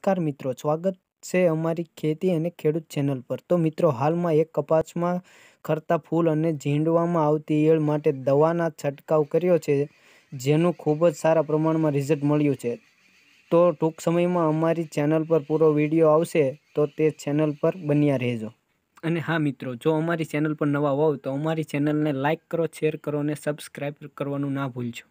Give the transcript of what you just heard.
નમસ્કાર મિત્રો સ્વાગત છે અમારી ખેતી અને ખેડૂત ચેનલ પર તો મિત્રો હાલમાં એક કપાસમાં ખરતા ફૂલ અને ઝીંડવામાં આવતી ઈયળ માટે દવાના છંટકાવ કર્યો છે જેનું ખૂબ જ સારા પ્રમાણમાં રિઝલ્ટ મળ્યું છે તો ટૂંક સમયમાં અમારી ચેનલ પર પૂરો વિડીયો આવશે તો તે ચેનલ પર બન્યા રહેજો અને હા મિત્રો જો અમારી ચેનલ પર નવા હોવ તો અમારી ચેનલને લાઇક કરો શેર કરો અને સબસ્ક્રાઈબ કરવાનું ના ભૂલજો